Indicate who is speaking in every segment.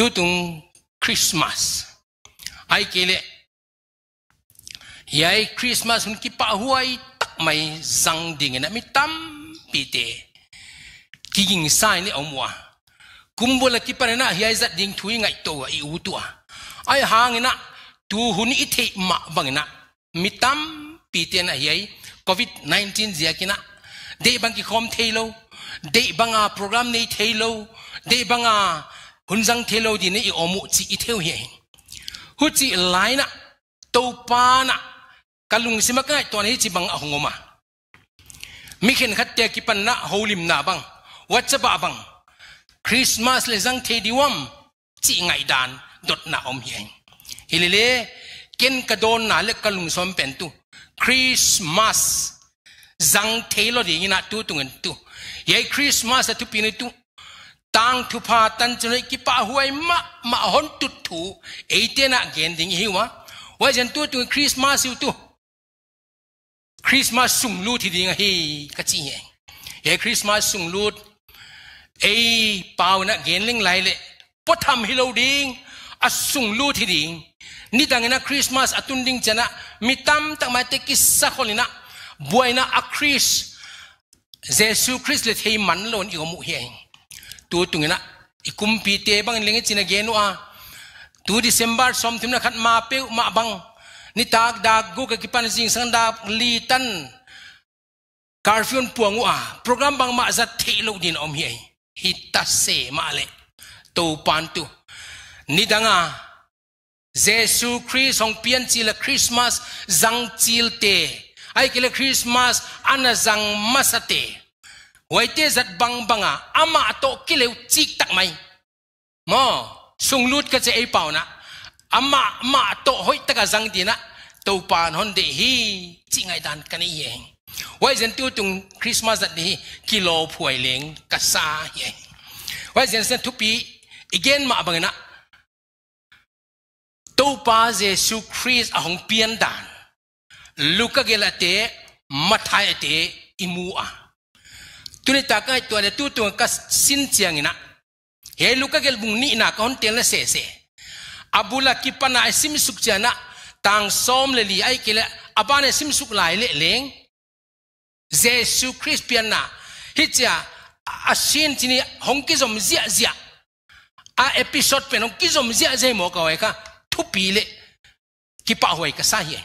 Speaker 1: tutung Christmas. Ai kele yai Christmas hun ki pa huai tak mai zang ding na mi tam pite. Kiging sai ni omwa. Kumbula ki pa na yai zat ding thui ngai to i utua. Ai hangina tu hun i the ma bangina mi tam pite na yai covid 19 zia kina de bang ki khom thelo de banga à program nei thelo de banga à คนสังเทโลดีนี่อโมจิอิเทวเหงหุ่นจิไลนะตูปานะกลุงสิมากายตัวนี้จิบังอหงมามิเห็นขัดแยกิปันนะโฮลิมนาบังวัชบะบังคริสต์มาสเลสังเทดีวัมจิไงดานดดนาอมเหงฮิลเลเลกินกระโดนนาเลกลุงสมเป็นตัวคริสต์มาสสังเทโลดีนี่นะตัวตุงันตัวยัยคริสต์มาสตุปินิตุตังทุพาตันจนกิปะหวยมะมะหอนตุถูเอเตนะเกนดิงฮิวะว่าจันตัวตัวคริสต์มาสิวตัวคริสต์มาสุงลูที่ดิงฮีกะจีเงงเฮคริสต์มาสุงลูเอปาวนะเกนลิงไลเลปทำฮิโลดิงอสุงลูที่ดิงนี่ตังนะคริสต์มาสอตุนดิงจนะมิตั้มตั้งมาเตกิสักคนนะบวยนะอคริสเจสุคริสต์เลยที่มันลนอีกมุเฮง tu tu ngena ikum pite bang lengi cina genu a ah. tu disember som timna khat ma pe ma bang ni tak dagu ke kipan sing sang da litan karfion puangu a ah. program bang ma zat te lo din om hi hita se ma le to pantu ni danga ah. Jesu Christ song pian chila Christmas zang chilte ai kile Christmas ana zang masate Waite zat bang banga ah, ama to kileu cik tak mai. Mo sunglut ka ce epau na. Ama ma to hoi taka zang di na. Tau pan hon de hi cik ngai dan kan iye. Wai zen tu tung Christmas zat di kilo puai leng kasa ye. Wai zen sen tupi igen ma abang na. Tau pa zesu kris ahong pian dan. Luka gelate matai te imu ah tuni takang itu ada tu tu angkas sin siang ina. Hei luka gel bung ni ina kau hentian le lah, sese. Abula kipan ay sim suk jana tang som leli ay kila apaan ay sim suk lai le lah, leng. Kristus Kris piana hitia asin tini hongki zom zia zia. A episode pen hongki zom zia zia mo kau eka eh, tu pile kipah wai kasahie.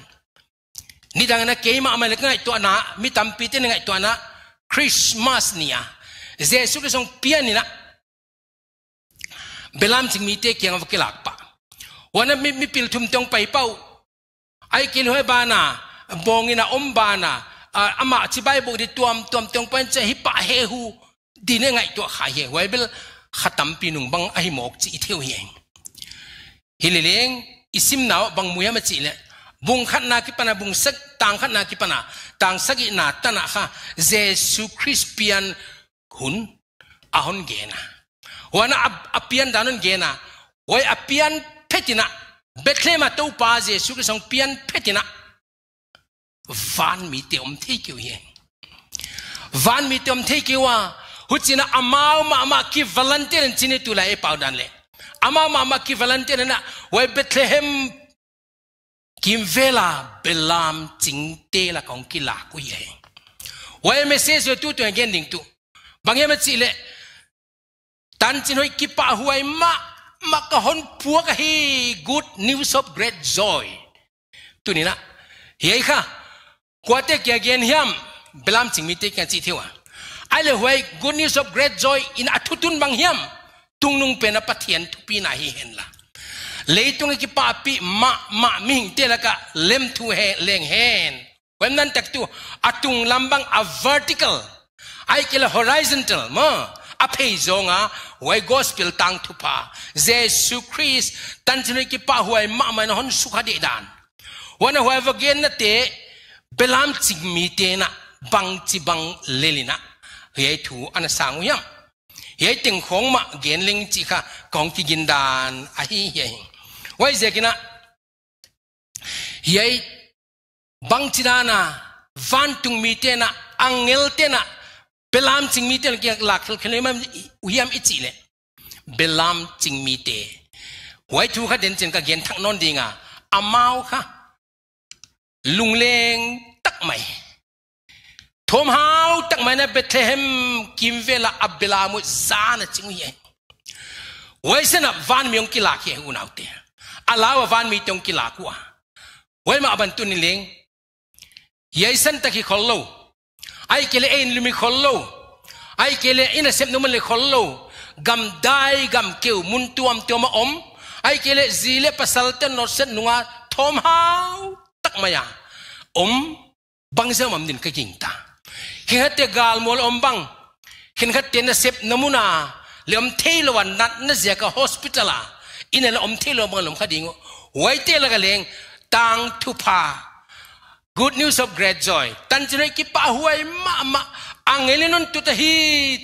Speaker 1: Ni dangana keima amalek ngai itu anak mitampite ngai itu anak Christmas niya. Jesu Kristo pian nina belam sing mi te kiang vakilak pa. Wana mi mi pil thum tong pai pau. Ai kil hoi bana bongina om bana ama chi bible di tuam tuam tong pan cha hi pa he hu dine ngai to kha he wai bel khatam pinung bang ahi mok chi itheu hieng. Hilileng isim naw bang muya ma bung khat na ki pana bung sak tang khat na ki pana tang sak na ta na kha jesu christ pian hun ahon gena wana apian danon gena wai apian petina Bethlehem a to pa jesu christ song pian petina van mi te om the kyu ye van mi te om the kyu wa hu amao ma ama ki volunteer chini tu e pau dan le amao ma ama ki volunteer na wai bethlehem kim la belam chính tê là con kia là quý hệ vậy mà sẽ rồi tu tuyển gen đỉnh tu bằng em chỉ lệ tan chỉ nói kipa huay ma mà cái hôn pua cái good news of great joy tu nè na hiay kha qua tê kia gen hiam belam chính mi tê kia chỉ thiếu à? ai lệ huay good news of great joy in atutun bằng hiam tung nung pena patien tu pi na hi hen la ลยตรงกีปาปีมะมะมิงเจลกะเลมทูเฮเลงเฮนเว้นนั้นจากตัวอัตุงลำบังอัฟเวอร์ติเคิลไอเคลฮอริซอนทัลมั้งอเพยจงอะวัยกอสเปลตังทุพาเยซูคริสต์ตันจึงกีปาหัวมะมันหันสุขดีดันวันหัวเวกีนนัตเตเปลามจิกมีเตนะบังจิบังเลลินะเฮียทูอันสังวยมเฮียติงของมะเกนลิงจิกะกองกิกินดานอ่ะฮิเฮง wai ze kina hiai bang chida na van tung mi te na angel te na belam ching mi te na kia lak thil khne mam uyam ichi le belam ching mi te wai thu kha den chen ka gen thak non dinga amau ka, lung leng tak mai thom hao tak mai na bethlehem kim vela abela mu zana ching ye wai sen van myong ki lak ye unaute alawa van mi tong kila ku ma ban tun leng yai san ta ki khollo ai kele ein lumi khollo ai kele ina sep no le khollo gam dai gam keu mun tuam om ai kele zile pasalten no set nunga thom hau tak maya om bangsa mam din ka kingta khi gal mol om bang khin khat ten sep namuna le om nat na zia ka hospital ina la om te lo mang lom kha ding wai te la ga leng tang tu pa good news of great joy tan chinai ki pa huai ma ma angele non tu ta hi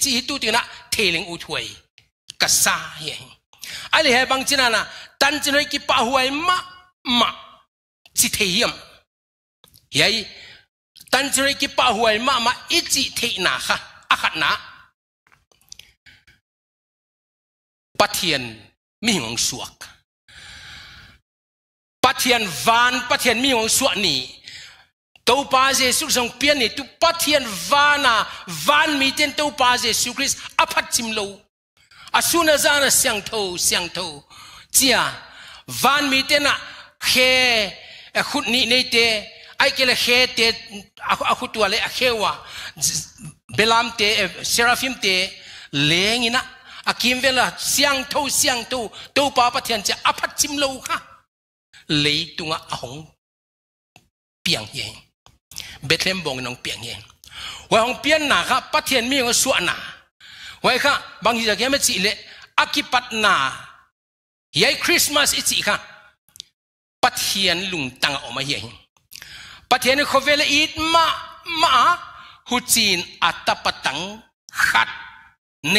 Speaker 1: chi hi tu tina theleng u thuai ka sa hi ali he bang china na tan chinai ki pa huai ma ma chi the yam
Speaker 2: yai tan chinai ki pa huai ma ma ichi the na kha akhat na pathian mi ngong suak pathian van pathian mi ngong suak
Speaker 1: ni to pa jesu jong pian ni tu pathian vana van mi ten to pa jesu christ aphat chim lo asuna zana siang tho siang tho chia van mi ten na khe khut ni nei te ai kele khe te a khutwa le a khewa belam te seraphim te lengina อากิมเวลาเสียงทูเสียงทูทูป้าปะเทียนจะอภัจิมโลค่ะเลยตุงอ่างเปียงเยงเบ็ดเลมบงน้องเปียงเยงวาของเปียนหนาค่ะปะเทียนมีเงสวนหนาไว้ค่ะบางทีจะแกไม่สิเลยอากิปัตนาเยัยคริสต์มาสอีจีค่ะปะเทียนลุงตังออกมาเยงปะเทียนเขาเวลอีดมามาหุจีนอัตปตังขัดใน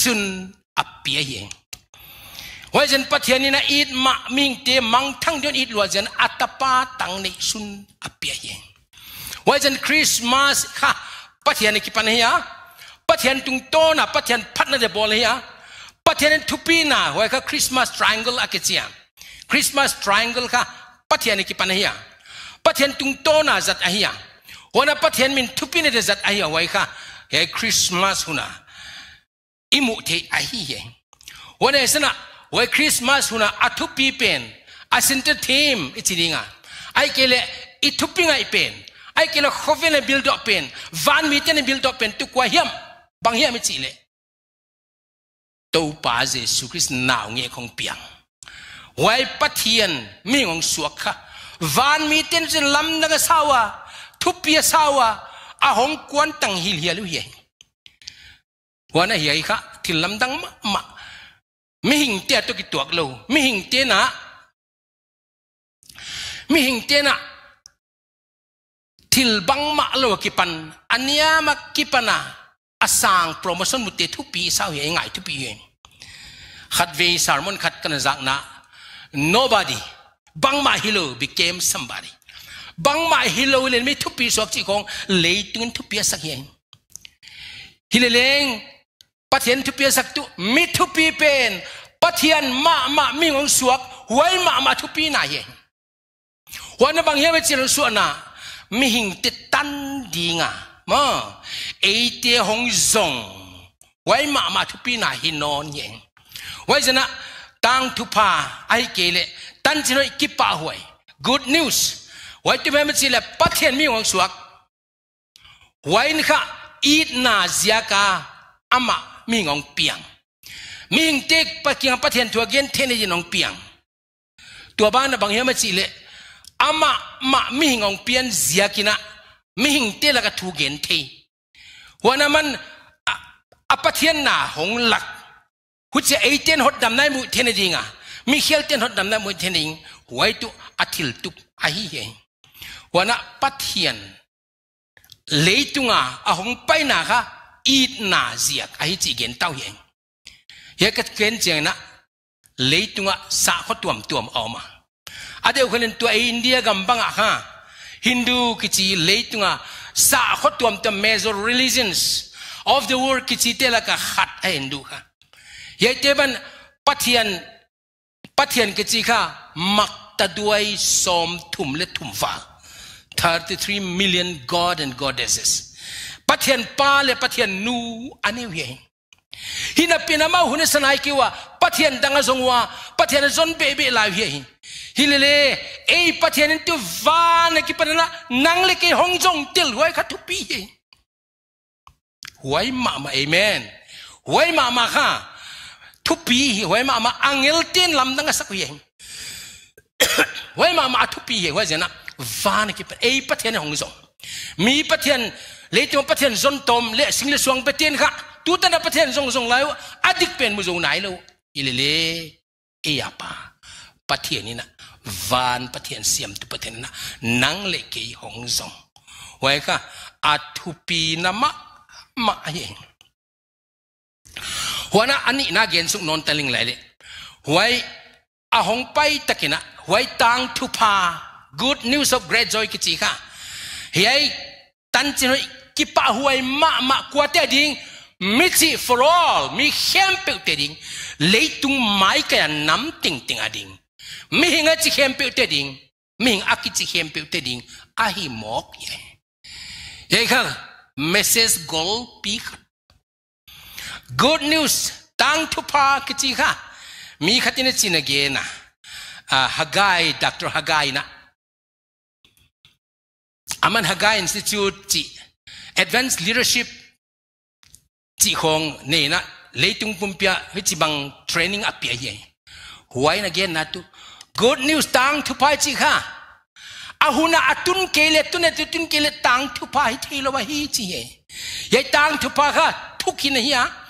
Speaker 1: สุนอับเปียเยงว่าเจนปัทยานีนะอีดมามิงเตมังทั้งเดือนอีดลัวเจนอัตปาตังในสุนอับเปียเยงว่าเจนคริสต์มาสค่ะปัทยานีกี่ปันเฮียปัทยานตุงโตนะปัทยานพัดนะเดบอลเฮียปัทยานทุปีนะวัยค่ะคริสต์มาสทริแองเกิลอะกิจยาคริสต์มาสทริแองเกิลค่ะปัทยานีกี่ปันเฮียปัทยานตุงโตนะจัดเฮียวันนั้นปัทยานมินทุปีนี่จัดเฮียวัยค่ะเฮ้คริสต์มาสหุนะอิมุเทไอเฮงวันนี้สนะวันคริสต์มาสหุนะอัทุปีเป็นอาสินเตทีมอิจิดิงาไอเกเลอิทุปิงไอเป็นไอเกเลขอฟินบิลดอเป็นวันมีเตนบิลดอเป็นตุกวาเฮียมบางเฮียมอิจิเลตูปาเจสุคริสต์นาวเงของเปียงไว้ปะเทียนมีของสวกค่ะวันมีเตนจะลำนักสาวะทุปีสาวะอาหงกวนตังฮิลเฮลุเฮง
Speaker 2: wana hi ai kha thil lam dang ma ma mi hing te to ki tuak lo mi hing te na mi hing te na thil bang ma lo ki pan ania ma ki pana
Speaker 1: asang promotion mu te thu pi sao hi ngai thu pi yin khat ve sarmon khat kan zak na nobody bang ma hilo became somebody bang ma hilo len mi thu pi sok chi khong leitung thu pi sak hian hileleng pathian thu pia sak tu mi thu pi pen pathian ma ma mi ngong suak huai ma ma thu pi na ye wana bang ye me chil su na mi hing ti tan dinga ma e te hong zong huai ma ma thu pi na hi non ye wai jana tang thu pa ai ke le tan chino ki pa huai good news wai tu me me chil pathian mi ngong suak wai kha ít na zia ka ama mi ngong piang ming tek pa kiang pa thian thua gen thene ji nong piang tua ban bang hema chi le ama ma mi ngong pian zia kina mi hing te la ka thu gen the wana man apa thian na hong lak hu che ei ten hot dam nai mu thene ji nga mi khel ten hot dam nai mu thene ing huai tu athil tu a hi he wana pathian leitunga ahong paina kha ít nà diệt ấy chỉ kiến tao hiện hiện cái kiến chừng na lấy tung ạ xã khó tuầm tuầm ở mà à đều khuyên tua India gầm băng ạ ha Hindu cái chỉ lấy tung ạ xã khó tuầm tuầm major religions of the world cái chỉ tê là cái cả khát Hindu ha hiện tế ban phát hiện phát hiện cái chỉ ha mặc ta đuôi xóm thùm lết thùm phá 33 million god and goddesses pathian pa le pathian nu ani ye hina pinama hune sanai kiwa pathian danga zongwa pathian zon bebe lai ye hilele ei pathian tu van e ki panala nangle ke hongjong til huai kha thupi ye huai ma ma amen huai ma ma kha thupi huai ma angel tin lam danga sak ye huai ma ma thupi ye huai jana van e ki ei pathian e hongjong mi pathian เลยตัวประเทศจนตมเละสิงเลสวงประเทศค่ะตัวแต่ละประเทศจงจงแล้วอดีตเป็นมุจงไหนแล้วอิเลเลเอียปาประเทศนี้นะวานประเทศเสียมตวประเทศนะนังเลกีหงรงไว้ค่ะอัทุปีนามะมาเองหัวหน้าอันนี้น่าเกณฑ์สุนน์ตะลิงไหลเลยไว้อาหงไปตะกินะไว้ตังทุพา good news of great joy กิจิค่ะเฮ้ย tan chi noi ki pa huai ma ma kwa ding mi chi for all mi hem pe te ding le tu mai ka nam ting ting ading ah, mi hinga chi hem pe te ding mi a ki chi hem pe te ding a hi mok ye ye ka messages gol pi good news tang tu pa ki chi ka mi khatine chi na ge ah, na Uh, Haggai, Dr. Haggai na Aman Haga Institute ti Advanced Leadership ti Hong ne na leitung pumpia hichi bang training apia ye. Huwain again na tu. Good news tang tu pa chi ha. Ahuna atun kele tu ne tutun kele tang tu pa hi thi lo hi chi ye. Ye tang tu pa ha, tu ki ne ya. Ha.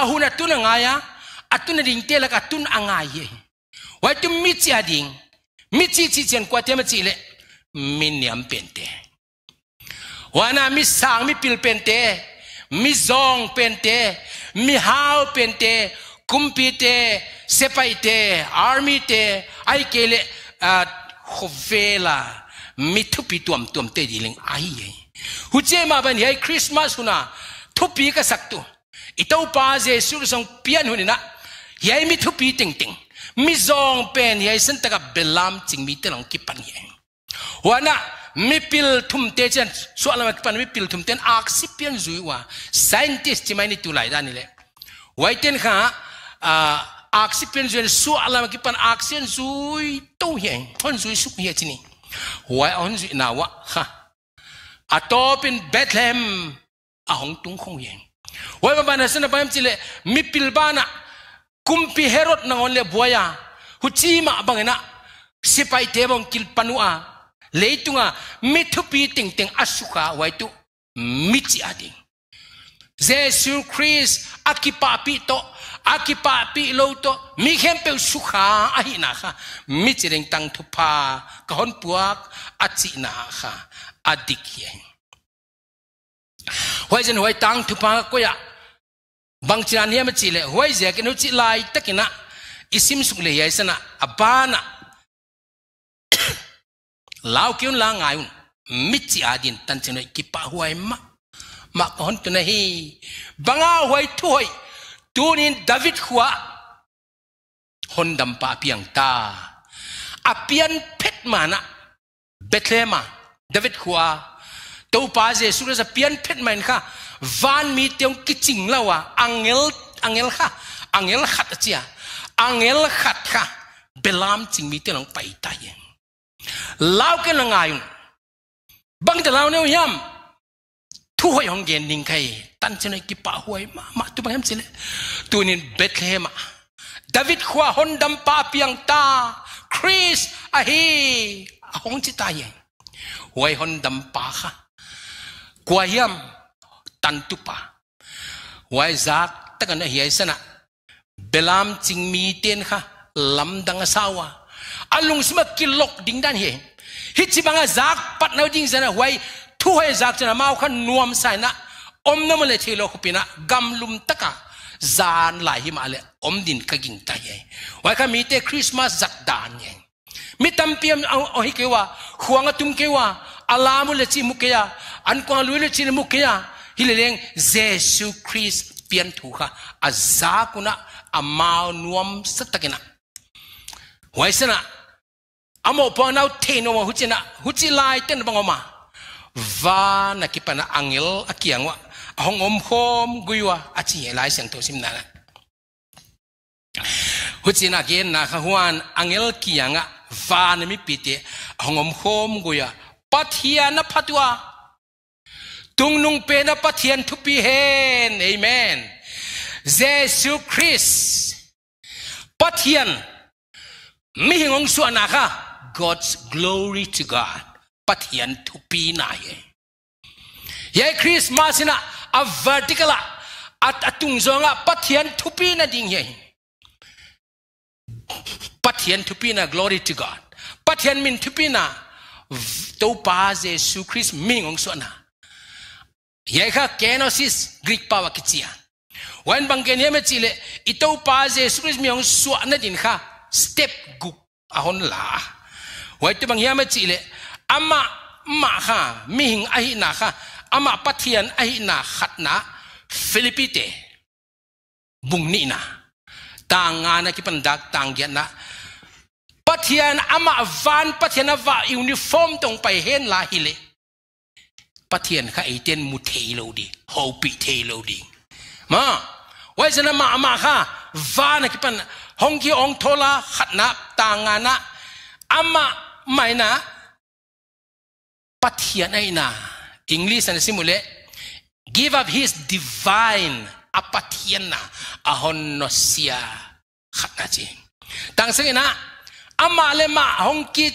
Speaker 1: Ahuna tu na ngaya atun ne ding tele ka tun anga ye. Wa tu mi chi ading. Ha mi chi chi chen kwa te ma chi le. Min niam pente. Min pente. วานามิสางมิปิลเป็นเตมิซองเป็นเตมิฮาวเป็นเตคุมพีเตเซปไปเตอาร์มีเตไอเกลเอฮอฟเวลามิทุปีตัวมตัวมเตดีลิงไอเย่หุเจมาบันยัยคริสต์มาสุนาทุปีก็สักตัวอิตาปาเจสุรสงเปียนหุนินะยัยมิทุปีติงติงมิซองเป็นยัยสันตะกับเบลามจิงมีเตลังกิปันเย่หัวหน้ามิปิลทุ่มเตจยนสวัสดีันปันมิปิลทุ่มเตนอักซิเปียนจุยว่าสั i e n ส i s t ที่ไม่นี่ตุไลด้านนี่แหละไว้เตนข้าอักซิเปียนจุยสวัสดีันปันอัก์ซิียนจุยตู้เฮงคอนจุยสุขเฮียที่นี่หัวอ่อนจุยนาวะฮะอัตอตปินเบธเลมอาหงตุงคงเหียไว้มาบ้านนั้นนะบ้านจิเลมิปิลบ้านะคุมพิเฮรดนางอนเลบัวยาหุจีมาบังเนะสิไปเทบังกิลปนัว leitunga mi thupi ting ting asuka waitu mi chi ading Jesus Christ akipapi to akipapi lo to mi khem pe sukha ahi na kha mi chireng tang thupa ka hon puak achi na kha adik ye hoi jen hoi tang thupa ko ya bang chira niam chi le hoi je ke no chi lai takina isim suk le yai sana abana lao kiun la ngai un michi à adin tan chenoi ki pa huai má, má kon tu na hi banga huai tu hoi tu nin david khua hon dam pa piang ta apian à pet mana bethlehem david khua to pa je sura sa pian pet mana kha van mi tiêu teung lao à, angel angel kha angel khat chia angel khat kha belam ching mi tiêu long pai ta yeng lao cái là ngài bang ta lao neo yam thu hoi hong gen ning kai tan chen ki pa huai ma ma tu bằng em chen tu nin bethlehem david khwa hon dam pa piang ta chris a hi a à, hong chi ta ye huai hon dam pa kha kwa yam tan tu pa huai zat ta kan hi ai sana belam ching mi ten kha lam dang sawa alung sma kilok ding dan he hi chi banga zak pat no ding zana wai thu he zak chana mau khan nuam sai na om nam le thelo khupina gam lum taka zan lai hi ma om din ka ging ta ye wai kha mi christmas zak dan ye mi tam piam o hi kewa khuanga tum kewa alamu le chi mukeya an kwa lu le chi mukeya hi le leng jesu christ pian thu kha azakuna amao nuam satakina waisana amo pa nau te no hu china hu chi lai ten bang ma va na ki pana angel akiang wa hong om khom guiwa a chi lai sang to sim na na hu china ge na kha huan angel kianga va na mi pite hong om khom guiwa pathia na phatwa tung nung pe na pathian thu hen amen Jesus Christ pathian mi hingong kha God's glory to God. Pathian tupinaye. Ye Christmas na a vertical at atungzonga pathian tupina ding ye. Pathian tupina glory to God. Pathian min tupina to pa Jesus Christ mingong suana. Ye ka kenosis Greek power kitsian. Wan bangken yeme chile ito pa Jesus Christ mingong suana din ka step guk ahon la. หัวจะบางยามจิเลอามะมาค่ะมิหิงอหินาค่ะอามะปัเทียนอหินาขัดนะฟิลิปปิส์บุงนี่นะต่างงานนะกิปันดักต่างเกียนะปัเทียนอามะวันปัเทียนว่ายูนิฟอร์มตรงไปเห็นลาฮิเลปะเทียนค่ะไอเตนมุเทโลดีโฮปิเทโลดีมาไว้จะนมาอามะค่ะวานะกิปันฮงกีองโทลาขัดนะต่างงานนะอามะ ina English and simule give up his divine apatiana ahonosia khatnachi tang singina amalema hongki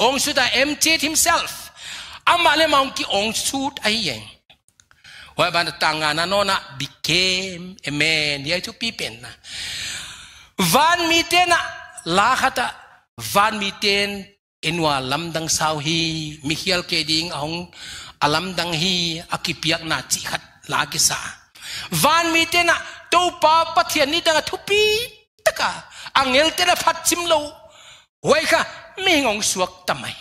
Speaker 1: ong suda emptied himself amalema hongki ong sud ayeng wa ban tangana nona became a man yai tu pipen van miten na khata van miten inwa lam dang sau hi mihial ke ding ahong alam dang hi akipiak na chi khat la ki sa van mi te na to pa pathian ni dang thupi taka angel te na phat chim lo wai kha mi ngong suak tamai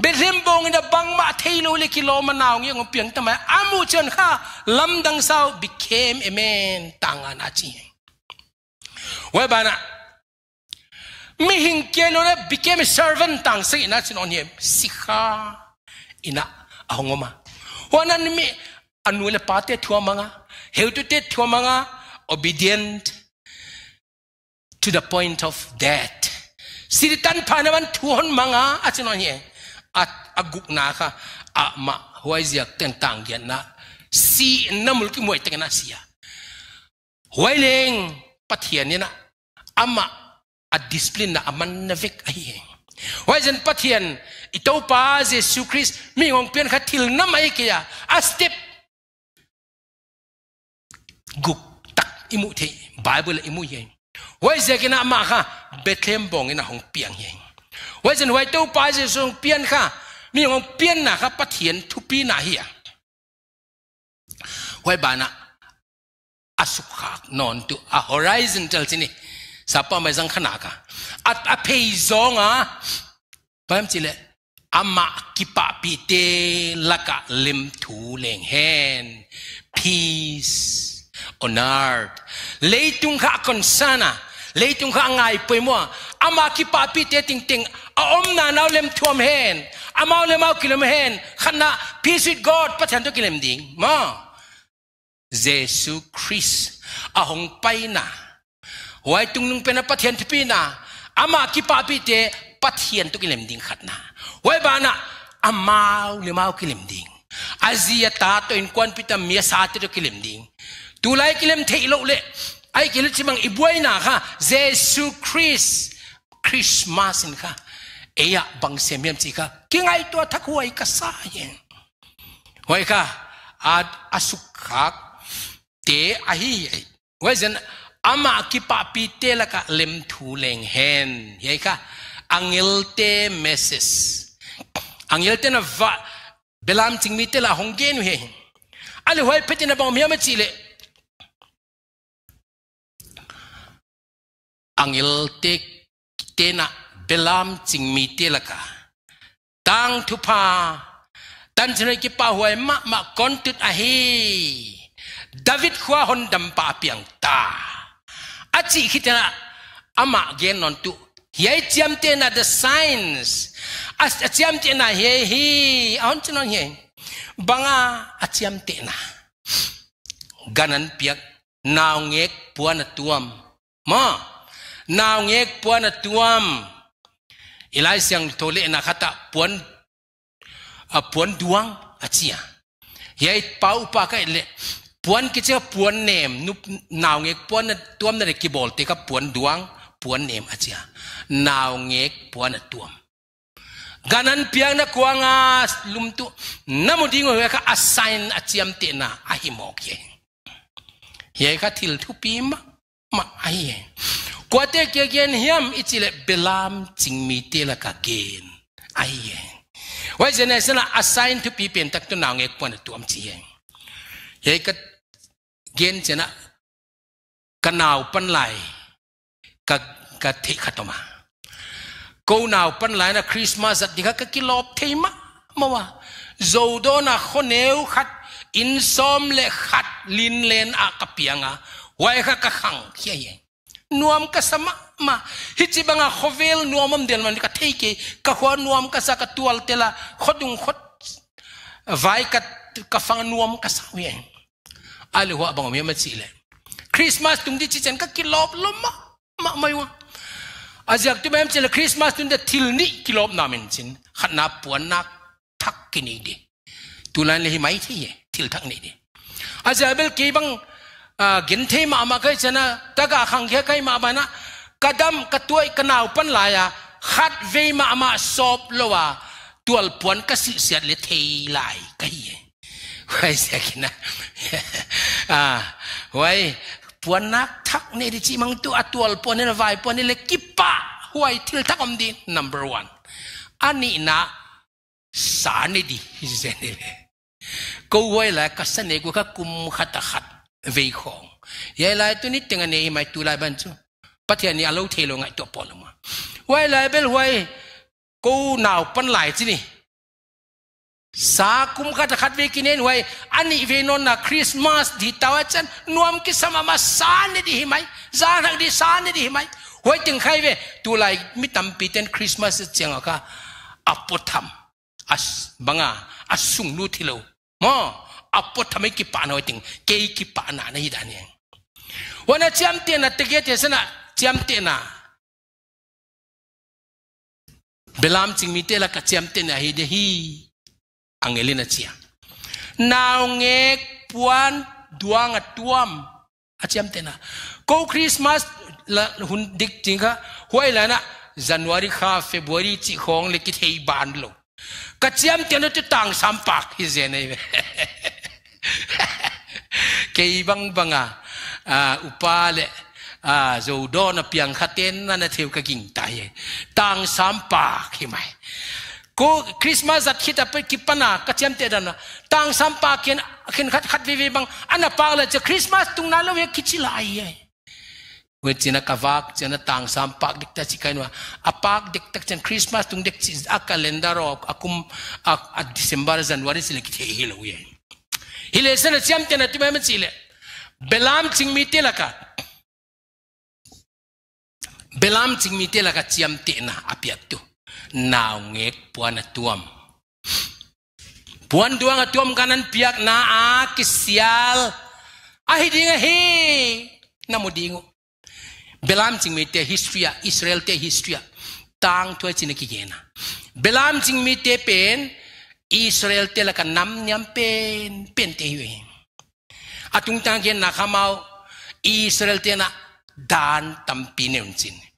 Speaker 1: Berim bong ina bang ma thailo le kilo manaw ngi ngom piang tamai amu chen kha lam dang sau became a man tangan achi wai na. Mihing na became a servant tang sing ina sin on him. Sikha ina ahongoma. Wanan mi anuela pate tua manga. Heutute tua manga obedient to the point of death. Siritan panaman tuhon manga asin on him. At aguk na ka ama huay ziyak tentang yan na si namulki mo itang na siya. Huay leng pathiyan niya na ama a discipline na aman na vek a hi wai zen pathian ito pa jesu christ mi ngong pian kha thil na mai ke ya a step guk tak imu the bible imu ye wai ze kina ma kha bethlehem bong ina hong piang ye wai zen wai to pa jesu ngong pian kha mi ngong pian na kha pathian thu pi na hi ya ba na asukha non to a horizontal sini สับปะไม่สังขนาค่ะอัตอภัยจงอ่ะไปมั้งจิเลอามากิปะปิเตลักะลิมทูเลงแฮน peace honor เลยตุงค่ะคนสานะเลยตุงค่ะง่ายไปมั่วอามากิปะปิเตติงติงอาอมนาเอาเลมทวมแฮนอามาเลมเอากิเลมแฮนขณะ peace with God ประชันตุกิเลมดิ่งมาเยซูคริสต์อาหงไปนะหัวตุงนึงเป็นปัทเทียนที่ปีน่ะอามากิปาปีเตปัทเทียนตุกิเลมดิ่งขัดนะหัวบ้านะอามาเลมากิเลมดิ่งอาเซียตาตัวอินควันพิตามีสาติตุกิเลมดิ่งตุไลกิเลมเทโลเละไอกิเลมจิมังอิบวยนะค่ะเยซูคริสคริสต์มาสินค่ะเอียบังเสียมยมสิค่ะกิ่งไอตัวทักหัวไอกษาเองหัวค่ะอาอสุขักเตอหีไว้เซน ama ki pa laka te la ka lem thu leng hen ye ka angel te meses angel
Speaker 2: te na va belam ting mi te la hong gen he ale hoi pete na bom yama chile angel te te na belam ting mi te la tang thu pa
Speaker 1: tan chenai ki pa hoi ma ma kon tut a hi david khwa hon dam pa piang ta Aci kita nak amak genon tu. Hiai ciam tena the signs. As ciam tena hiai hi. Aon cunon hiai. Banga aciam tena. Ganan piak naungek puan tuam. Ma. Naungek puan tuam. Ilais yang tole nak kata puan uh, puan duang acia. Hiai pau pakai le. puan ki che puan nem nu naw ngek puan na tuam na ki bol te ka puan duang puan nem achia à naw ngek puan na tuam ganan piang na kuanga à, lumtu namuding ho ka assign achiam à te na ahimok ye ye ka thil thu pim ma ai ye kwate ke gen hiam ichile belam chingmi te la ka gen ai ye wai jene sala assign to pipen tak tu naw ngek puan na tuam chi ye ye ka เกณฑ์ชนะกนาวปันไหลกับกะทิขตมากูนาวปันไหลนะคริสต์มาสัดิกกะกิลอบเทมามาว่าโจดอนะคนเอวขัด อินซอมเลขัดลินเลนอากับพียงอ่ะไว้ขะกะขังเฮียเยนัวมกะสมะมาฮิจิบังอะโควลนัวมมเดินมันกะเทกีกะหัวนวมกะสักตัวลเตละขดุงขดไว้กับกะฟังนัวมกะสาวเอง a le wa bang mi ma chi le à, christmas tung di chi chen ka kilop lom ma ma mai wa ajak tu mem chela christmas tung de til ni kilop na min chin khat na puan na thak ki ni di tulan le hi mai thi ye til thak ni di Azabel ki bang gen the ma ma kai chana taga khang khe kai ma bana kadam katuai kanau pan laya khat ve ma ma sop lowa tual puan ka si siat le thei lai kai ye wai sakina à wai puan nak thak ne di chi mang tu atual pon ne vai pon ne le kipa huai thil thak om di number 1 ani na sa ne di zenel ko wai la ka sa ne ka kum khata khat vei khong ye lai tu ni tinga à ne mai tu lai ban chu pathian ni alo thelo ngai to polama wai lai bel wai ko nào pan lai chi ni sa kum ka ta khat ve kin en wai ani ve non na christmas di tawa chan nuam ki sama ma sa ne di himai za na di sa ne di himai hoi ting khai ve tu lai mi tam pi ten christmas chang ka apotham as banga asung nu thilo mo apotham ki pa na hoi ting ke ki pa
Speaker 2: na na hi da ne wana chiam te na te ge te sana chiam te na belam ching mi te la ka chiam te na hi de hi angelina chiang nao nge puan duang tuam,
Speaker 1: atuam achiam tena ko christmas la hun dik tinga huai lana january kha february chi hong le ki thei ban lo ka chiam tena te tang sam pak hi je nei ke banga a upa le à dù đó piang khát na là theo cái kinh tài tang sampa pa khi mai ko Christmas at hit apet kipana kachem te dana tang sampa ken ken khat khat vi vi bang ana pa la che Christmas tung na lo ye kichila ai ye we china kavak china tang sampa dik ta chikai no apak à, dik tak chen Christmas tung dik chi a calendar o akum à, a à, December January sile ki hi lo ye hile sen cham te na ti mai chile belam ching mi te la ka belam ching mi te la ka chiam te na apiak tu naungek puan tuam. Puan dua ngatuam kanan piak na kisial.
Speaker 2: Ahi dinga hi.
Speaker 1: Namu dingo. Belam ting mete historia ya, Israel te historia. Ya. Tang tuai cina kigena. Belam ting mete pen Israel te lakan nam nyam pen pen te hiwe. Atung tangen nakamau Israel te na dan tampine uncine.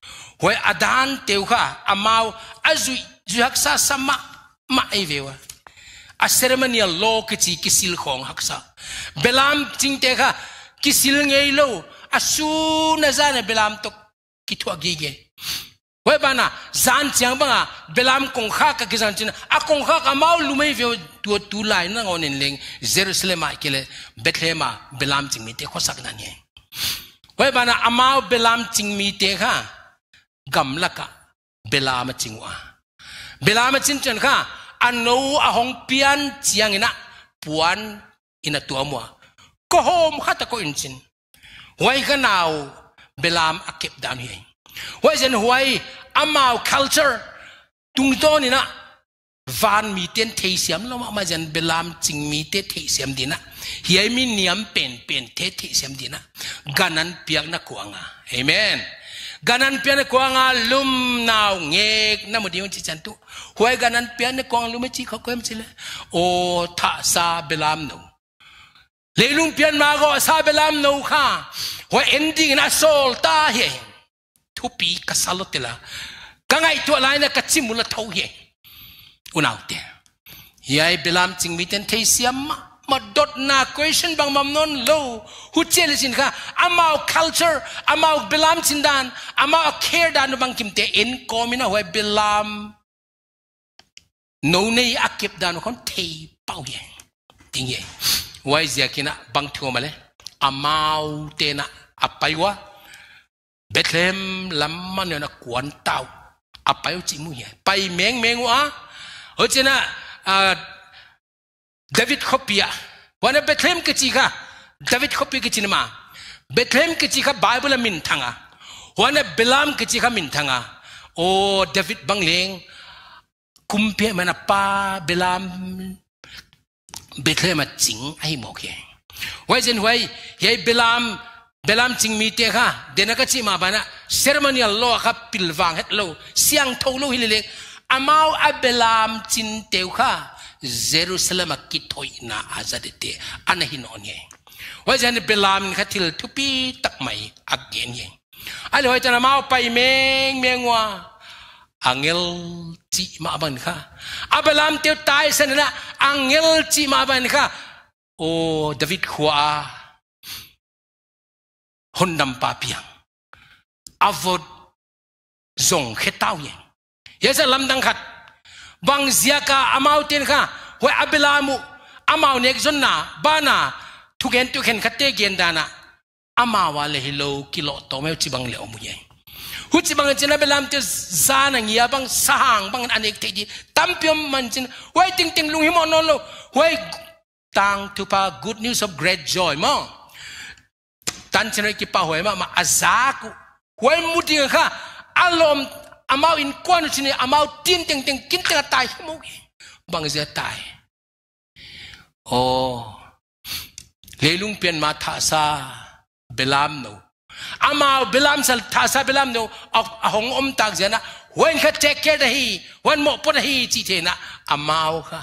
Speaker 1: หวยอดานเตียวค่ะอามาวอาจุจุฮักษาสมะมาไอเวะอาเซเรมเนียโลกจีกิสิลของหักษาเบลามจริงเตค่ะกิสิลเงยโลอาสูนจานเบลามตกกิทัวกีเกเว้ยบ้านะจานเจียงบ้างอ่ะเบลามคงข้ากับกิจันจินอาคงข้ากับมาวลุไม่เววตัวตูไลนั่งอ่อนเลงเยรูซาเล็มไอเกลเบธเลมาเบลามจริงมีเตข้อสักนั่นเองเว้ยบ้านะอามาวเบลามจริงมีเตค่ะกำลักะเบลามาจิงวะเบลามาจิงจนค่ะอันโนอาหงเปียนจียงอินะปวนอินะตัวมัวก็โฮมขัตะกอินจินไว้กันเอาเบลามอักเก็บดามเฮงไว้เชนไว้อามาว culture ตุงต้นี่นะวันมีเตียนเทียมแล้วมาจันเบลามจิงมีเตเทียมดีนะเฮียมีเนียมเป็นเป็นเทเทียมดีนะกันนั้นเปียกนักกวางอ่ะเอเมน ganan pian e ko nga lum naw nge na mu diun chi chan tu huai ganan pian e ko lum e chi kho kem chi le o ta sa belam no lelum pian ma go sa belam no ha, huai ending na sol ta he thu pi ka salotela ka ngai tu lai na ka chi mu la thau he unaute yai belam ching mi ten thei siam ma mà đột na question bằng mầm non lâu hút chê lê xin khá amao culture amao bilam xin đàn amao care đàn bằng kim tế in có mình hồi bilam nô nay akip đàn con thầy bao nhiêu tiếng gì wai zia kina bang thua mà lê amao tena apaiwa à Bethlehem lắm mà nó quán tàu apayo chỉ mu nhỉ bay mèng mèng quá ở trên à David khopia wana Bethlehem ke chi kha David khopia ke chi ma Bethlehem ke chi kha Bible min thanga wana Bilam ke chi kha min thanga Oh David bangleng kumpe mana pa Bilam Bethlehem ching ai mo ke wai jen wai yai Bilam Bilam ching mi te kha dena ka chi ma bana ceremonial lo kha pilwang het lo siang tholo hilileng amau abelam chin teu kha Jerusalem ki thoi na azade te anahin on ye wai jan belam kha thil thupi tak mai again ye ai hoi chana mau pai meng meng wa angel chi ma ban kha abalam te tai
Speaker 2: na angel chi ma ban kha o david khua honnam pa piang avot zong khetau ye yesa lam dang khat bang ziaka amau tin kha
Speaker 1: hoi abilamu amau nek na bana thugen tu khen khate gen dana amawa le hilo kilo to me chi bang le omu ye hu chi bang china belam te zana ngia bang sahang bang anek te ji tampiom man chin hoi ting ting lung himo no lo hoi tang tu pa good news of great joy mo tan china ki pa hoi ma ma azaku hoi muting kha alom amau in kwanu chini amau tin ting ting kin ting tai mo bang zia tai o lelung pian ma tha sa belam no amau belam sal tha sa belam no ahong om tak jana wen kha take care hi wen mo pon hi chi the na amau kha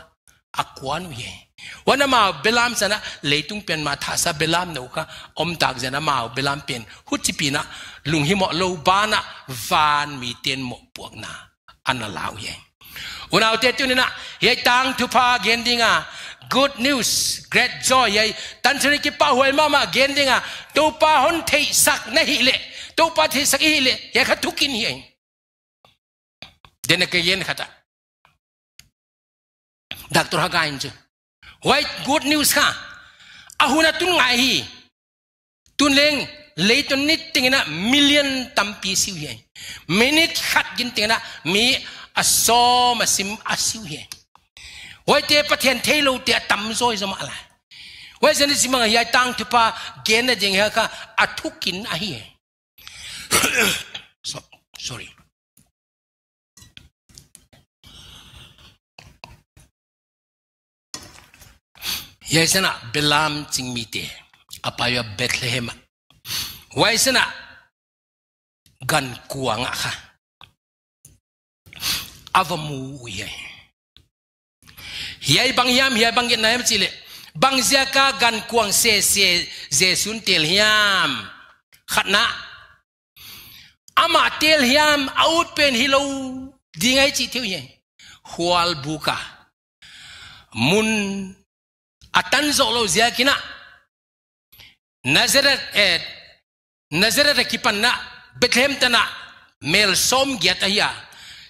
Speaker 1: akwanu ye wana ma belam sana leitung pian ma tha sa belam no kha om tak jana ma belam pian hu chi pina lùng hi mọ lâu ba na van mi tiền mọ buộc na anh là lão ye unau te tu na ye tang tu pa gendinga good news great joy ye tan chri ki pa hoi mama gen
Speaker 2: gendinga tu pa hon thei sak nè hi lệ, tu pa thei sak hi le ye kha tu kin hi den ke yen khata doctor ha ga chứ, white good news ha ahuna à, tun ngai hi
Speaker 1: tun leng lấy cho nít tiếng na million tam pi siêu hiền minute khát gin tiếng na mi aso mà sim asiu hiền vậy thì bắt hiện thấy lâu thì tam rồi rồi mà lại vậy thì chỉ mang hiền tăng thì pa gen
Speaker 2: là gì hả cả atukin à hiền sorry Yes, na belam ting mite apaya Bethlehem ไว้สนะกันกวงอะค่ะอาวมูเย่
Speaker 1: เฮียบางยามเฮียบางยันไหนมันสิเลบางเจ้าก็กันกวงเซเซเซสุนเตลยามขัดนะอามาเตลยามเอ
Speaker 2: าเป็นฮิโล
Speaker 1: ดีไงจิตเที่ยวยังหัวบุกะมุนอัตันโซโลเจ้ากินะนาเซเรต Nazareth ra na Bethlehem ta na mel som gya ta ya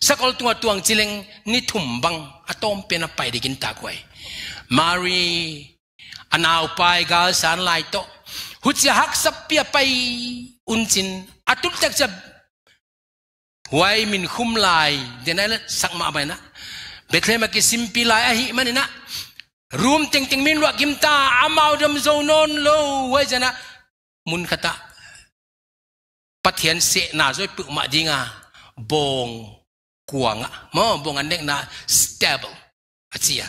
Speaker 1: sakol tunga tuang chileng ni thumbang atom pe na pai de ta kwai Mary anaw pai gal san lai to hutsi hak sapia pia pai unchin atul tak cha huai min khum lai denai sak ma bai na Bethlehem ki simpi lai hi manina room ting ting min wa gimta amau dam zonon lo wai jana mun kata phát hiện sẽ nà rồi bự mạ đi ngà bong cuồng mà bong anh đen na stable à chị à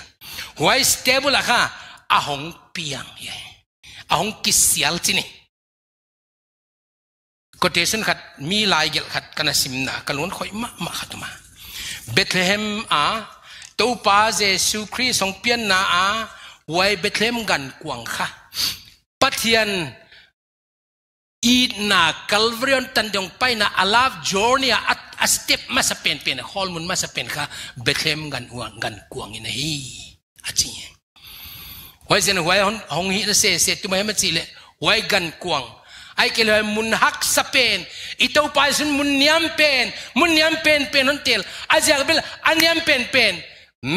Speaker 1: why stable là ha à hong piang ye à hong kisial chi nè quotation khát mi lai gel khát cana kana simna kalon khoi ma ma khát mà Bethlehem à tàu pa Jesus Christ song pian na à why Bethlehem gan cuồng kha phát hiện na ina kalvarion tandong pai na alaf journey at a step masapen pen hol mun masapen ka Bethlehem gan uang gan kuang ina hi achi wai zen wai hon hong hi na se se tu mai ma le, wai gan kuang ai ke loi mun hak sapen itau pai sun mun niam pen mun niam pen pen hon tel ajak bel aniam pen pen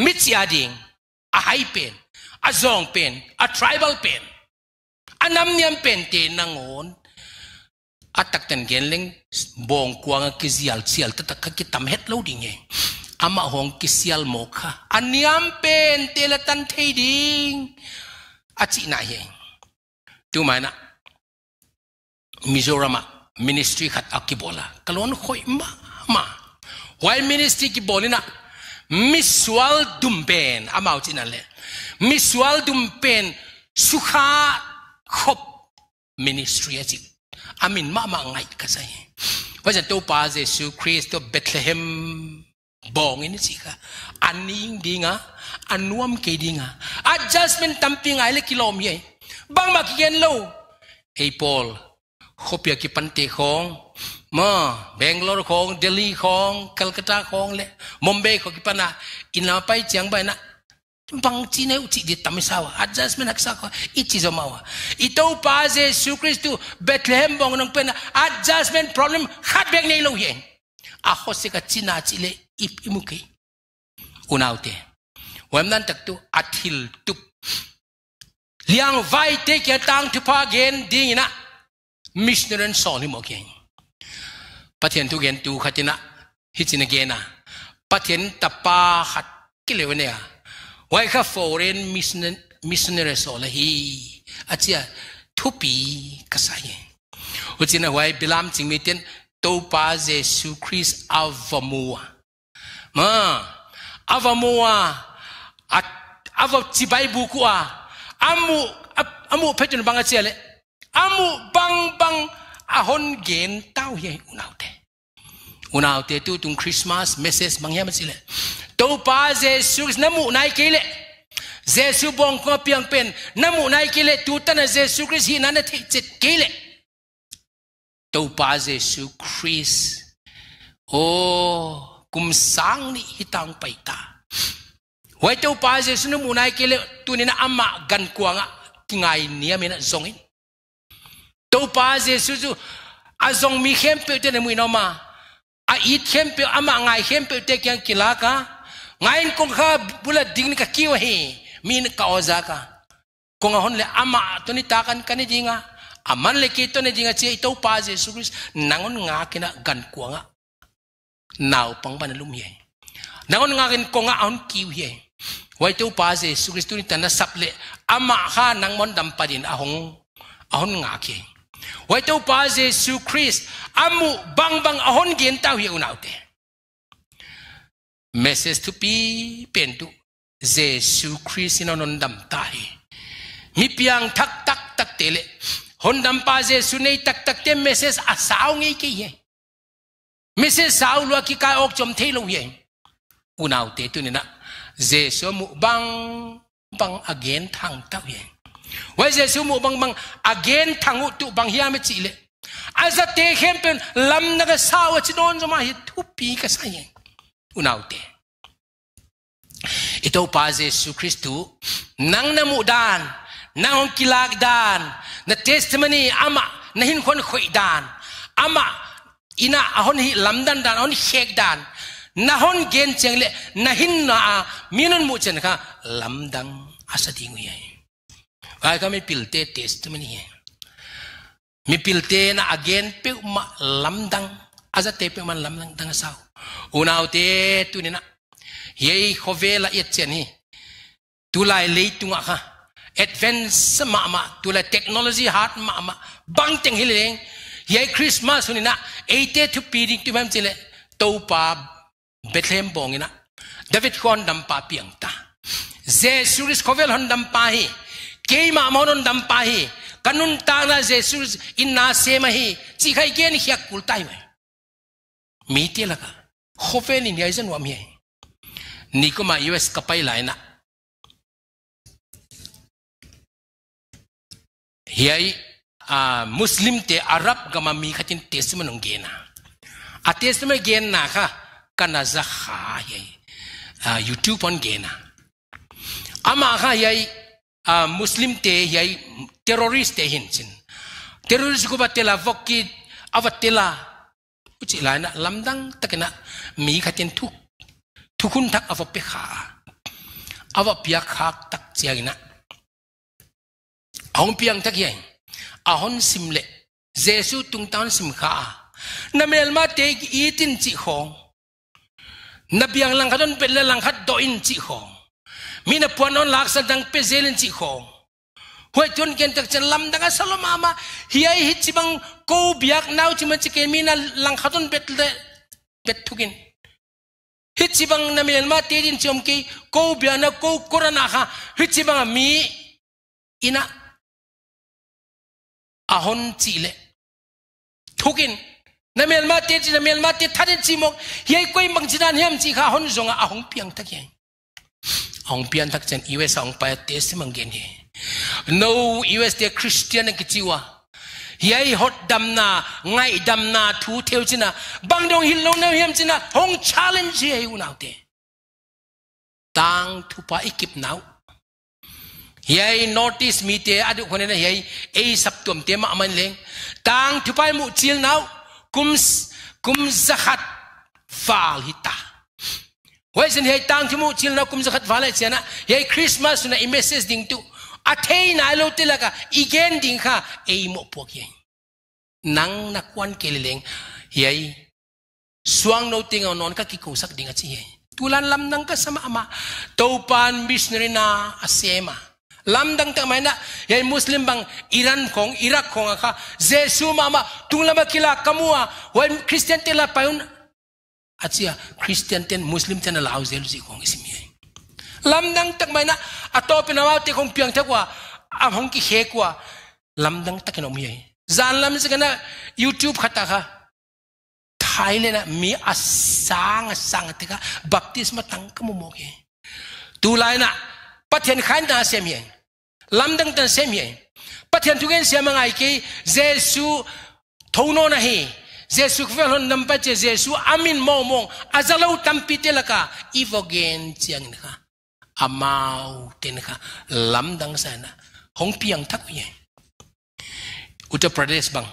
Speaker 1: mitsi ading a hai pen a zong pen a tribal pen anam niam pen te nangon atak ten genling bong kuang ki sial sial tetak ka ki tam het lo dinge ama hong ki sial mo aniam pen telatan thading achi na ye tu mana mizorama ministry khat akki bola kalon khoi ma ma why ministry ki bolina miswal dumpen ama uchina le miswal dumpen sukha khop ministry achi amin ma ma ngai ka sai wa jan to pa jesu christ to bethlehem bong ini sika aning dinga anuam ke dinga adjustment tamping ai le kilom ye bang ma kien lo hey paul khopia ki pante khong ma bangalore khong delhi khong calcutta khong le mumbai khong ki pana in la à. pai chiang bai na Bang chine uti di tamisawa. Adjustment haksako. Iti zomawa. Ito pa si Su Christu Bethlehem bong nung pena. Adjustment problem hatbeg na ilaw yeng. Ako si ka china chile ip imuki. Unaw te. Wem nan takto atil tuk. Liang vai te kya tang tupa gen ding na, Missioner son him gen, Patien tu gen tu katina hitina gena. Patien tapa hat kilewenya wai kha foreign missionary so la hi achia thupi kasai uchina wai bilam chingmi ten to pa su christ avamua ma avamua at avo chi bible ku a amu amu phetun banga chele amu bang bang a hon gen tau ye unaute unaute tu tung christmas message bang ya machile to pa jesus namu nai kile jesus bong ko piang pen namu nai kile tu tan jesus christ hi nan thi chit kile to pa jesus christ o kum sang ni hitang pai ta wai to pa jesus namu nai kile tu ni na amma gan kuanga kingai nia mena zongin to pa jesus ju azong mi khem pe te na mui no ma a it khem pe ama ngai khem pe te kyang kilaka ngain kong kha bula ding ka kiwa hi min ka ozaka kong hon le ama to ni takan kani jinga aman le kito ni jinga chi ito pa Jesu Christ nangon nga kina gan kuanga nau pang ban lum ye nangon nga kin kong a on kiw ye wai to pa Jesu Christ ni tana saple ama ha nang mon dam padin ahong ahon nga ki wai to pa Jesu Christ amu bang bang ahon gen tau ye unaute message to be pen à tu Jesus Christ nó non dam tai mi piang tak tak tak tele hon dam pa Jesus nei tak tak te message a sao ngi ki ye message sao lo ki ka ok chom thei lo ye unau te tu ni na Jesus mu bang bang again thang tau ye wai Jesus mu bang bang again thang u tu bang hiam chi le aza à te khem pen lam na ga sao à chi don zo ma hi thu pi ka sa ye unaute ito pa Jesu Kristo nang namudan nang kilagdan na testimony ama na hinkon khoidan ama ina ahon hi lamdan dan on shek dan na hon gen cheng na hin na a ah, minon mu chen kha lamdang asadi ngu ye vai ka mi pilte testimony ye mi pilte na again pe ma lamdang aza te pe man lamdang dang sao Unau te tu ni nak. Yei khove la iat cian hi. Tulai lei tu ngak ha. Advance mak mak. Tulai teknologi hat mak mak. Bang teng hiling. Yei Christmas ni nak. Eite tu piring tu mem cile. Tau pa Bethlehem bong ni nak. David kon dampa piang ta. Zesuris khove lon dampa hi. Kei mak mak lon dampa hi. Kanun tangla Zesuris inna semahi. Cikai kian hiak kultai mai. Mitya lah kan.
Speaker 2: ho ve ni ai zan wa mi mà ko ma us kapai lai na hiai a
Speaker 1: muslim te arab gama mi khatin tesma nong gena a tesma gen na kha kana za kha hiai a youtube on gena ama kha hiai a muslim te hiai terrorist te hin chin terrorist ko ba tela vokki avatela uchi lai na lamdang takena มีขัดเจนทุก ทุกคุทักอวบเปขาอวบเปียขาตักเจียงนะเอาเปียงทักยังอาหนสิมเลเจสุตุงตานสิมขานัเมลมาเตกอีตินจิของนเปียงหลังขัดนเป็นหลังขัดดอินจิของมีนาปวนนลักษณดังเปเซลินจิของหัวจนเกินตักจนลำดังสลมามาเฮียหิจิบังกูเบียกนาวจิมันจิเกมีนัหลังขัดนเป็นล pet thukin
Speaker 2: hi chibang na mel ma te din chom ki ko biana ko corona kha hi chibang mi ina ahon chile thukin na mel ma te na mel ma te tharin chimok
Speaker 1: yei koi mang chidan hiam chi kha hon zonga ahong piang tak yang ahong piang tak chen iwe sa ong pa te mang gen he no iwe ste christian ki chiwa yai hot damna ngai damna thu theo china bang dong hil long hiam china hong challenge ye u nau te tang thu pa ikip nau yai notice mi te adu khone na yai e sap tum te ma aman leng tang thu pai mu chil nau kum kum zakhat fal hita Wai sin hei tang thimu chil na kum zakhat vala na hei Christmas na i message ding tu athei na lo tilaka igen ding kha ei mo pok yeng nang nakwan kelileng hiyay suang no tingaw noon kakikusak ding at siyay. Tulan nang ka sa maama, taupan missionary na asema. Lamdang ta may na, yay Muslim bang Iran kong, Iraq kong ka, Zesu mama, tung lama kila kamua, wal Christian tila payun, at siya, Christian ten, Muslim ten alaw zelo si kong isimiyay. Lamdang tak may na, ato pinamaw te kong piyang takwa, amhong ki hekwa, lamdang takinomiyay. E zan lam se kana youtube khata kha na mi asang sang te ka baptism tang ka mo ke tu lai na pathian khan na sem ye lam dang ta sem ye pathian tu gen sem ngai ke jesu thono na hi jesu khvel hon nam pa che jesu amin mo mo azalo tampi te laka ivogen chiang na amau ten kha lam dang na hong piang thak ye Uttar Pradesh bang.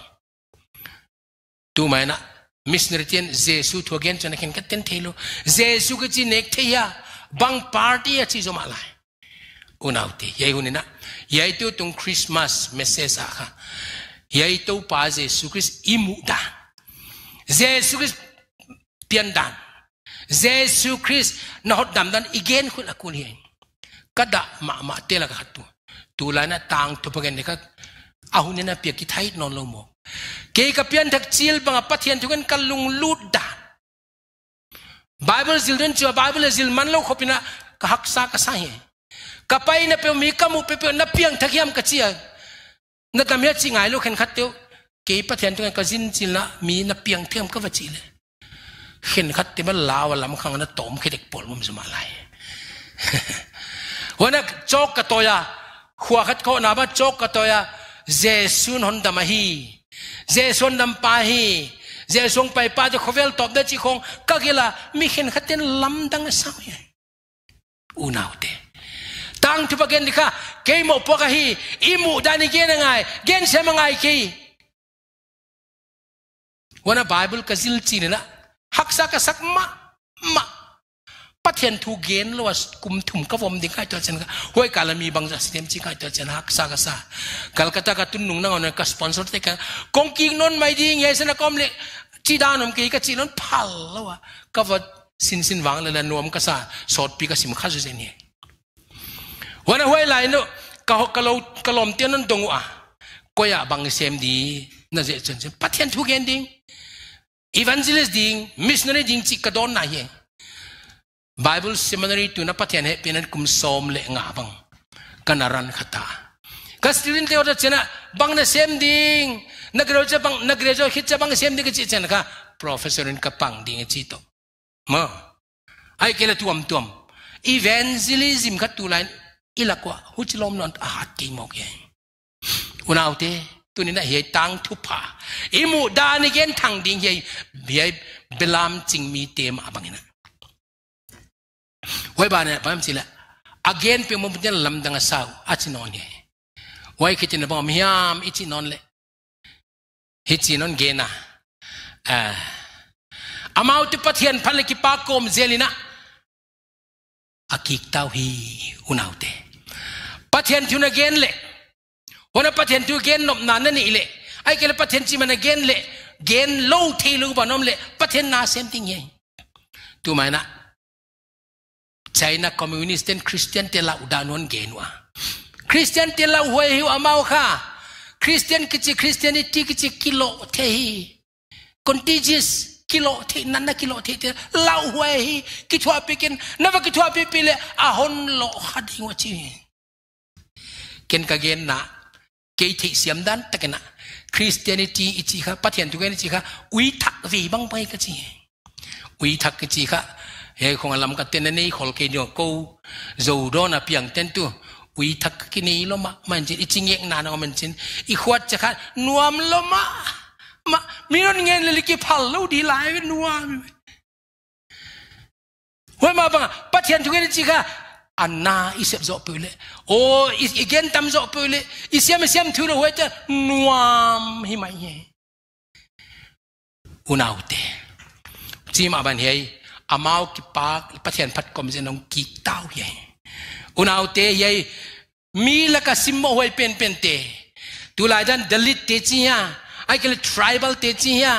Speaker 1: Tu mai nak Miss tin Zesu tu again cina kena ten telo. Zesu kecik nek teh ya bang party aci ya zoma lah. Unauti. Yai huni nak. Yai tu tung Christmas message aha. Yai tu pas Zesu kris imu dah. Zesu kris tian dan. Zesu kris nahot dam dan again kul aku ni. Kada mak mak telah kat tu. Tulana tang tu pengen dekat au ne na pia ki thai non lo mo ke ka pian thak chiel banga pathian thukan kalung lut da bible children chu bible zil man lo khopina ka haksa ka sa he kapai na pe mi kamu pe pe na piang thakiam ka chia nga kamya chi ngai lo khen khat teu ke pathian thukan ka zin chil na mi na piang thiam ka wachi le khen khat te ma lawa lam khang na tom khidek pol mum zuma lai wana chok ka toya khuwa khat ko na ba chok ka toya zesun hon damahi zesun dampahi zesung pai pa de khovel top de chi khong kagila mihin khatin lam dang sao ye unaute tang tu bagen dikha ke mo pokahi imu dani gen ngai gen se mangai ki
Speaker 2: wana bible kazil chi na haksa ka sakma ma, ma. phát hiện thu gen lo cùng thum ka vom ding kai to chen
Speaker 1: hoi kala mi bang ja sistem chi kai to chen hak sa ga sa kalkata ka tun nung na on ka sponsor te ka kong ki non mai ding ye sen kom le chi da nom ki ka chi non phal lo wa ka va sin sin wang le la nom ka sa sot pi ka sim kha ju ni wa na hoi lai no ka ka dong a ko ya bang sem di na je chen chen phát hiện thu gen ding evangelist ding missionary ding chi ka don na Bible Seminary tu na pathian he pinan kum som le nga bang kanaran khata kastirin te ora chena bang na sem ding nagrejo bang nagrejo jo hit cha bang sem ding chi chen ka professor in ka pang ding e chi ma ai kele tuam tuam evangelism ka tu line ila kwa huchilom non a hat ti mok ye unau te tu ni na he tang thu pha imu da ni gen thang ding ye bi belam ching mi tem abangina wai ba ne pam sila again pe mom jan lam danga sa achi non ye wai ke chen ba miam ichi non le hichi non ge eh. na a amau te pathian phale ki pa kom zelina
Speaker 2: akik tau hi unaute
Speaker 1: pathian thuna gen le wana pathian tu gen nom na ni le ai ke pathian chi mana gen le gen lo thi lu ba nom le pathian na same thing ye tu mai na China Communist and Christian tela udanon genwa. Christian tela huwe hiu amau ha. Christian kici Christian iti kici kilo tehi. Contagious kilo te nana kilo te te la huwe hi kitu apikin. Napa kitu apipile ahon lo hadi wachi. Ken kagen na kei te siam dan takena. Christianity ichi ha patian tu gen ichi ha. Uitak vi bang pai kici. Uitak kici ha. Uitak kici ha. he khong lam ka ten nei khol ke nyo ko zo do na piang ten tu ui thak ki ni lo ma man jin iching yek na na man jin i khwat cha khan nuam lo ma ma mi non ngen le ki phal lo di lai nuam hoi ma bang pa thian thu ke chi kha anna isep zo pule o igen tam zo pule isiam isiam thu lo hoi cha nuam hi mai ye unaute chim aban hei amau ki pak pathian phat kom jen ong ki tau ye unau te ye mi la ka sim mo hoi pen pen te tu lai dan dalit te chi ya ai ke tribal te chi ya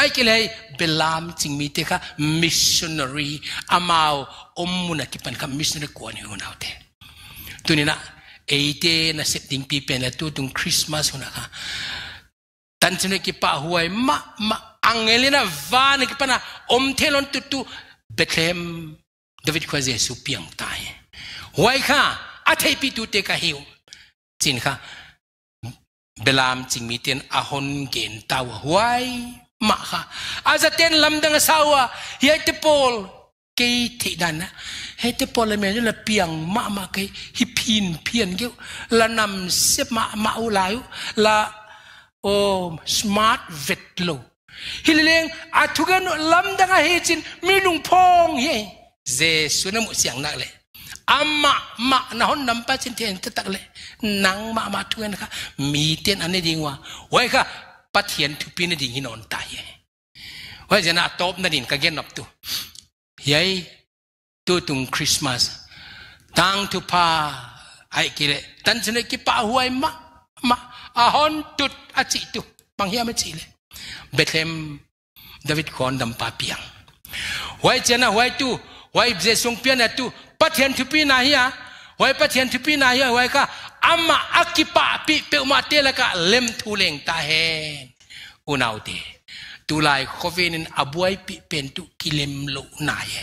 Speaker 1: ai ke le belam ching mi te kha missionary amau omuna ki pan kha missionary ko ni unau te tu ni na eite na setting pi pen la tu tung christmas una kha tan chune ki pa huai ma ma angelina van ki pana om thelon tu tu Bethlehem David khoa Giêsu piang tai huai kha a thei pi tu te ka hiu chin kha belam ching mi ten a hon gen taw huai ma kha a za ten lam dang sawa ye te pol ke thi dan he te là me la piang ma ma ke hi pin pian ge la nam sep ma ma u lai là oh smart vet lo hi leng a thuga no lam da ga he chin mi phong ye je su na mu siang nak le amma ma na hon nam pa chin ten tak le nang ma ma thuga na mi ten ane ding wa wai kha pathian thu pin ding hin on ta ye wai jana top na din ka gen nop tu yai tu tung christmas tang tu pa ai kile tan chne ki pa huai ma ma a hon tut a chi tu bang hiam chi le Bethlehem David kon dam pa piang wai chena wai tu wai je sung pian na tu pathian thu pi na hiya ah? wai pathian thu pi na hiya ah? wai ka amma akipa pi pe ma te la ka lem thu leng ta he unau te tu lai khovenin abuai pi pen tu kilem lo na ye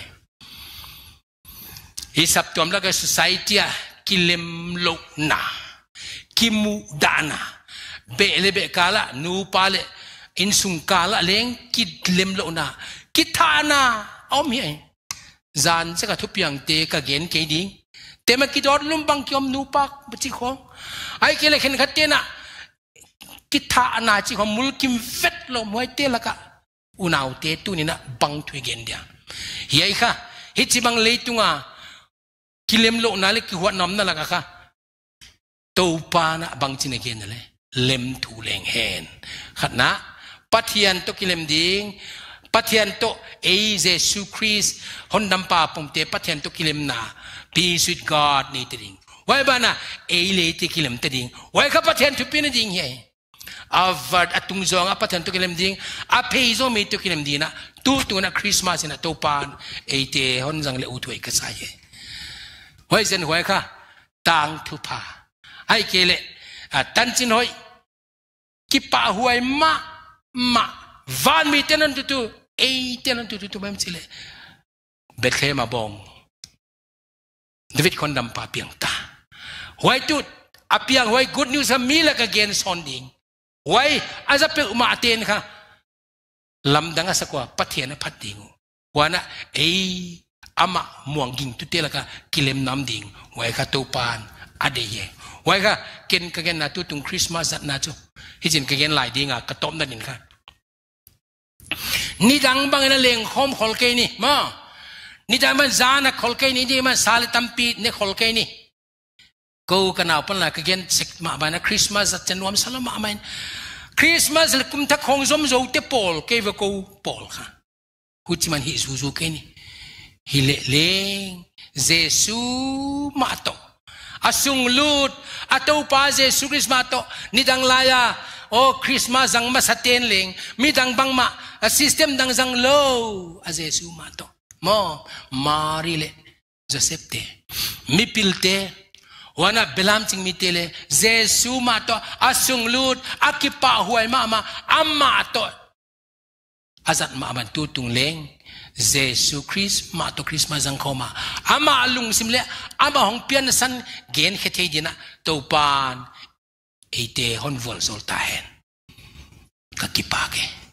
Speaker 1: hi sab tom la ka society a ah, kilem lo na kimu dana be le be kala nu pa le in sung ka la leng kit lem lo na kit tha na om hi zan se ka thu piang te ka gen ke di te ma ki dor lum bang kyom nu pak chi kho ai ke le khen khat te na kit tha na chi kho mul kim vet lo moi te la ka unau te tu ni na bang thui gen dia hi ai kha hi chi bang le tu nga ki lem lo na le ki huat nam na la ka kha to pa na bang chi na gen le lem thu leng hen khat na pathian to kilem ding pathian to e jesu christ hon nam pa pom te pathian to kilem na peace with god ni ting wai bana e le te kilem te ding wai ka pathian tu pin ding he à atung zong apathan to kilem ding a peizo me to kilem dina tu tu na christmas na to pan ấy te hon jang le u thoi ka sai he hoi zen hoi kha tang thu pa ai kele tan chin hoi ki pa huai
Speaker 2: ma mà van mi tên anh tu tu ei tên anh tu tu tu mem chile
Speaker 1: bet khe ma bong david kon dam pa piang ta wai tu apiang wai good news am mi la ka gen son ding wai aza pe ma ten kha lam danga sakwa pathiana phat ding wana ei ama muang ging tu te la ka kilem nam ding wai kha to pan ade ye wai kha ken ka gen na tu tung christmas na chu hi chin kegen lai dinga ka tom dan in kha ni dang bang na leng khom khol ke ni ma ni dang ban za na khol ke ni ni ma sal tam pi ne khol ke ni ko kana pan la gen sik ma ba na christmas at nuam salam ma main christmas le kum ta khong zom zo te pol ke ve ko pol kha hu chi man hi zu zu ke ni hi le leng, Jesus ma to asunglut lut ato paze su krismato nidang laya o christmas ang masatenling midang bangma a system dang zang low a jesu mato mo marile jasepte mipilte wana belam ching mitele jesu mato asung akipa huai mama amma to azat ma tutung leng Jesus Christ ma to Christ ma jang khoma ama alung simle ama hong pian san gen
Speaker 2: khe thei dina to pan ate hon vol sol ta hen ka ki pa ke